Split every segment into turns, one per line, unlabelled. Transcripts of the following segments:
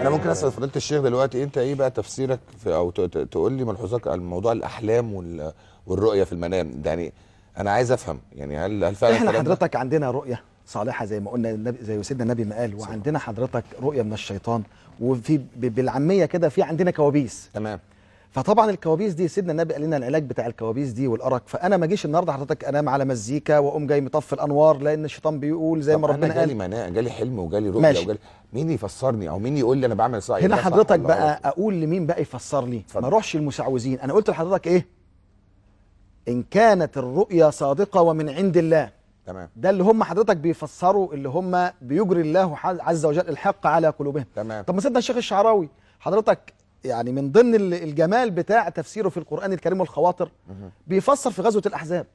انا ممكن اسال فضيله الشيخ دلوقتي انت ايه بقى تفسيرك في او تقول لي ملحوظاتك على موضوع الاحلام والرؤيه في المنام ده يعني انا عايز افهم يعني هل هل فعلا احنا حضرتك عندنا رؤيه صالحه زي ما قلنا النبي زي سيدنا النبي ما قال وعندنا حضرتك رؤيه من الشيطان وفي بالعاميه كده في عندنا كوابيس تمام فطبعا الكوابيس دي سيدنا النبي قال لنا العلاج بتاع الكوابيس دي والارق فانا ما اجيش النهارده حضرتك انام على مزيكا واقوم جاي مطفي الانوار لان الشيطان بيقول زي ما ربنا قال انا جالي مناعه جالي حلم وجالي رؤيه ماشي. وجالي مين يفسرني او مين يقول لي انا بعمل صح هنا حضرتك بقى اقول لمين بقى يفسر لي فضل. ما اروحش المشعوذين انا قلت لحضرتك ايه ان كانت الرؤيا صادقه ومن عند الله تمام ده اللي هم حضرتك بيفسروا اللي هم بيجري الله عز وجل الحق على قلوبهم تمام طب ما سيدنا الشيخ الشعراوي حضرتك يعني من ضمن الجمال بتاع تفسيره في القرآن الكريم والخواطر بيفسر في غزوة الأحزاب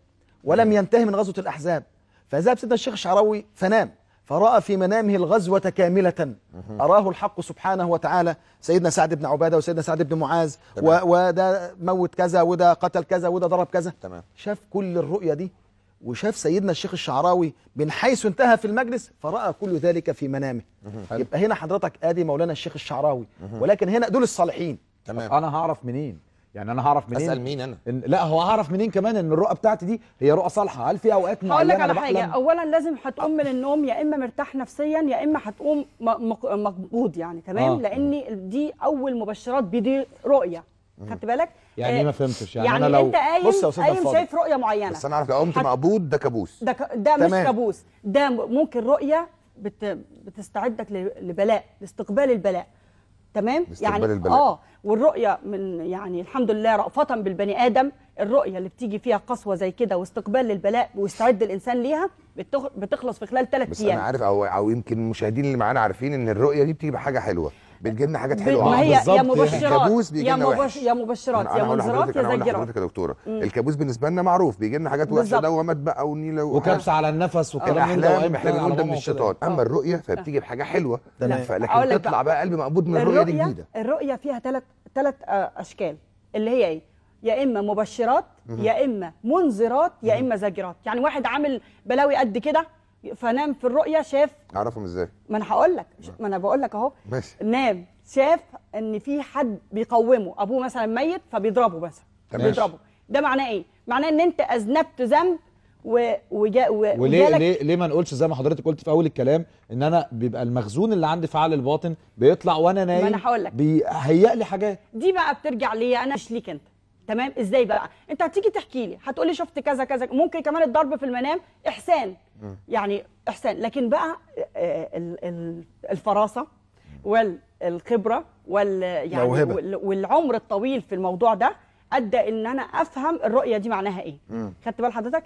ولم ينتهي من غزوة الأحزاب فذهب سيدنا الشيخ الشعراوي فنام فرأى في منامه الغزوة كاملة أراه الحق سبحانه وتعالى سيدنا سعد بن عبادة وسيدنا سعد بن معاذ وده موت كذا وده قتل كذا وده ضرب كذا تمام. شاف كل الرؤية دي وشاف سيدنا الشيخ الشعراوي من حيث انتهى في المجلس فرأى كل ذلك في منامه يبقى هنا حضرتك ادي مولانا الشيخ الشعراوي ولكن هنا دول الصالحين تمام انا هعرف منين يعني انا هعرف منين اسال مين انا إن لا هو هعرف منين كمان ان الرؤى بتاعتي دي هي رؤى صالحه هل في اوقات معينه هقول لك على حاجه
اولا لازم هتقوم من النوم يا اما مرتاح نفسيا يا اما هتقوم مقبوض يعني تمام آه. لان دي اول مبشرات بدي رؤيه خدت بالك يعني ايه ما
آه، فهمتش يعني, يعني انا لو انت قايم بص يا استاذ قايم شايف رؤيه معينه بس انا عارف لو قمت حت... مقبوض ده كابوس
ده ك... ده تمام. مش كابوس ده ممكن رؤيه بت... بتستعدك ل... لبلاء لاستقبال البلاء تمام يعني البلاء. اه والرؤيه من يعني الحمد لله رأفة بالبني ادم الرؤيه اللي بتيجي فيها قسوه زي كده واستقبال للبلاء ويستعد الانسان ليها
بتخلص في خلال ثلاث ايام بس انا عارف او او يمكن المشاهدين اللي معانا عارفين ان الرؤيه دي بتيجي بحاجه حلوه بتجي لنا حاجات حلوه ما هي يا مبشرات يا,
يا مبشرات يا منذرات يا زجرات حضرتك يا
دكتوره الكابوس بالنسبه لنا معروف بيجي لنا حاجات وحشه دوامات بقى ونيله وكبس على النفس وكلام من ده بنقول ده من الشيطان اما الرؤيه آه. فبتيجي بحاجه حلوه لكن تطلع بقى قلب مقبوض من الرؤيه دي جديده
الرؤيه فيها ثلاث ثلاث آه، اشكال اللي هي ايه يا اما مبشرات يا اما منذرات يا اما زجرات يعني واحد عامل بلاوي قد كده فنام في الرؤيه شاف اعرفهم ازاي ما انا هقول لك ما انا بقول لك اهو ماشي نام شاف ان في حد بيقومه ابوه مثلا ميت فبيضربه مثلا بيضربه ده معناه ايه معناه ان انت اذنبت ذنب و... وجا... و... وليه وجالك... ليه
ليه ما نقولش زي ما حضرتك قلت في اول الكلام ان انا بيبقى المخزون اللي عندي فعال الباطن بيطلع وانا نايم ما انا هقول لك بيهيئ لي حاجات
دي بقى بترجع ليا انا مش ليك انت تمام ازاي بقى انت هتيجي تحكي لي هتقول لي شفت كذا كذا ممكن كمان الضرب في المنام احسان يعني احسان لكن بقى آه، الفراسه والخبره وال يعني والعمر الطويل في الموضوع ده ادى ان انا افهم الرؤيه دي معناها ايه خدت بال حضرتك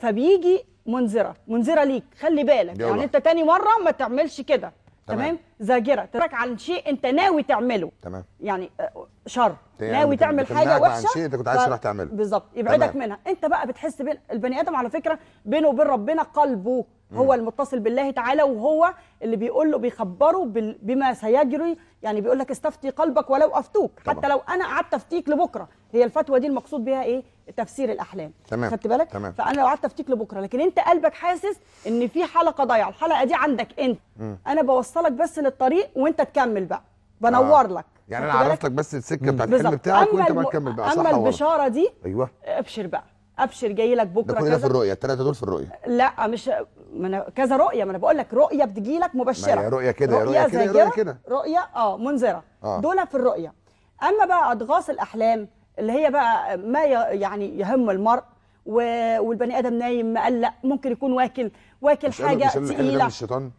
فبيجي منذره منذره ليك خلي بالك يعني انت تاني مره ما تعملش كده تمام, تمام. ذاكره تراك عن شيء انت ناوي تعمله تمام يعني آه، شر ناوي تعمل حاجه وحشه عن شيء انت كنت عايز تروح تعمله بالظبط يبعدك تمام. منها انت بقى بتحس بين البني ادم على فكره بينه وبين ربنا قلبه هو المتصل بالله تعالى وهو اللي بيقول له بيخبره بما سيجري يعني بيقول لك استفتي قلبك ولو افتوك طبعا. حتى لو انا قعدت افتيك لبكره هي الفتوى دي المقصود بها ايه تفسير الاحلام تمام خدت بالك تمام. فانا لو قعدت افتيك لبكره لكن انت قلبك حاسس ان في حلقه ضايعه الحلقه دي عندك انت م. انا بوصلك بس للطريق وانت تكمل بقى بنور آه. لك يعني انا عرفتك
بس السكه بتاعت الحلم بتاعك وانت بقى تكمل بقى اما البشاره دي ايوه
ابشر بقى ابشر جاي لك بكره كده في الرؤيه
الثلاثه دول في الرؤيه
لا مش ما انا كذا رؤيه ما انا بقول لك رؤيه بتجي لك مبشره رؤيه كده رؤيه كده رؤيه كده رؤيه اه منذره آه. دول في الرؤيه اما بقى اضغاث الاحلام اللي هي بقى ما يعني يهم المرء والبني ادم نايم مقلق ممكن يكون واكل واكل حاجه تقيله الشيطان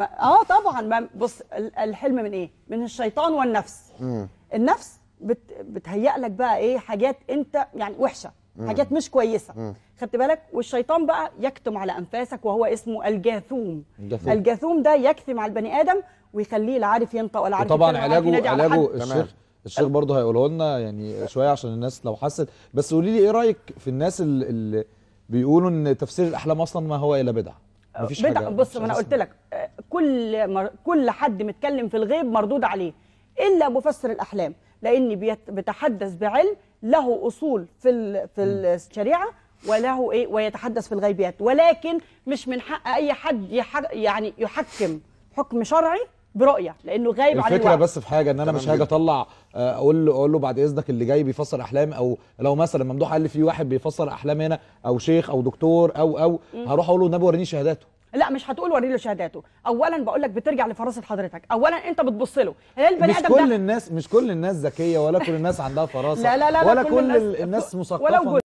اه طبعا بص الحلم من ايه من الشيطان والنفس م. النفس بت... بتهيأ لك بقى ايه حاجات انت يعني وحشه حاجات مش كويسه خدت بالك والشيطان بقى يكتم على انفاسك وهو اسمه الجاثوم جثوم. الجاثوم ده يكتم على البني ادم ويخليه لا عارف ينطق ولا عارف طبعا علاجه علاجه الشيخ
الشيخ برضه هيقوله لنا يعني شويه عشان الناس لو حست بس قولي لي ايه رايك في الناس اللي بيقولوا ان تفسير الاحلام اصلا ما هو الا بدعه مفيش بدع حاجه بص ما انا قلت لك
آه، كل مر... كل حد متكلم في الغيب مردود عليه الا مفسر الاحلام لان بيتحدث بعلم له اصول في في الشريعه وله ايه ويتحدث في الغيبيات ولكن مش من حق اي حد يحق يعني يحكم حكم شرعي برؤيه لانه غايب عليه الفكره بس في
حاجه ان انا مش هاجي اطلع آه، اقول له اقول له بعد اذنك اللي جاي بيفسر احلام او لو مثلا ممدوح قال لي في واحد بيفسر احلام هنا او شيخ او دكتور او او هروح اقول له النبي وريني شهاداته
لا مش هتقول وري له شهاداته اولا بقول لك بترجع لفراسه حضرتك اولا انت بتبص له هل البني مش كل ده؟
الناس مش كل الناس ذكيه ولا كل الناس عندها فراسه لا لا لا ولا كل, كل الناس, الناس مثقفه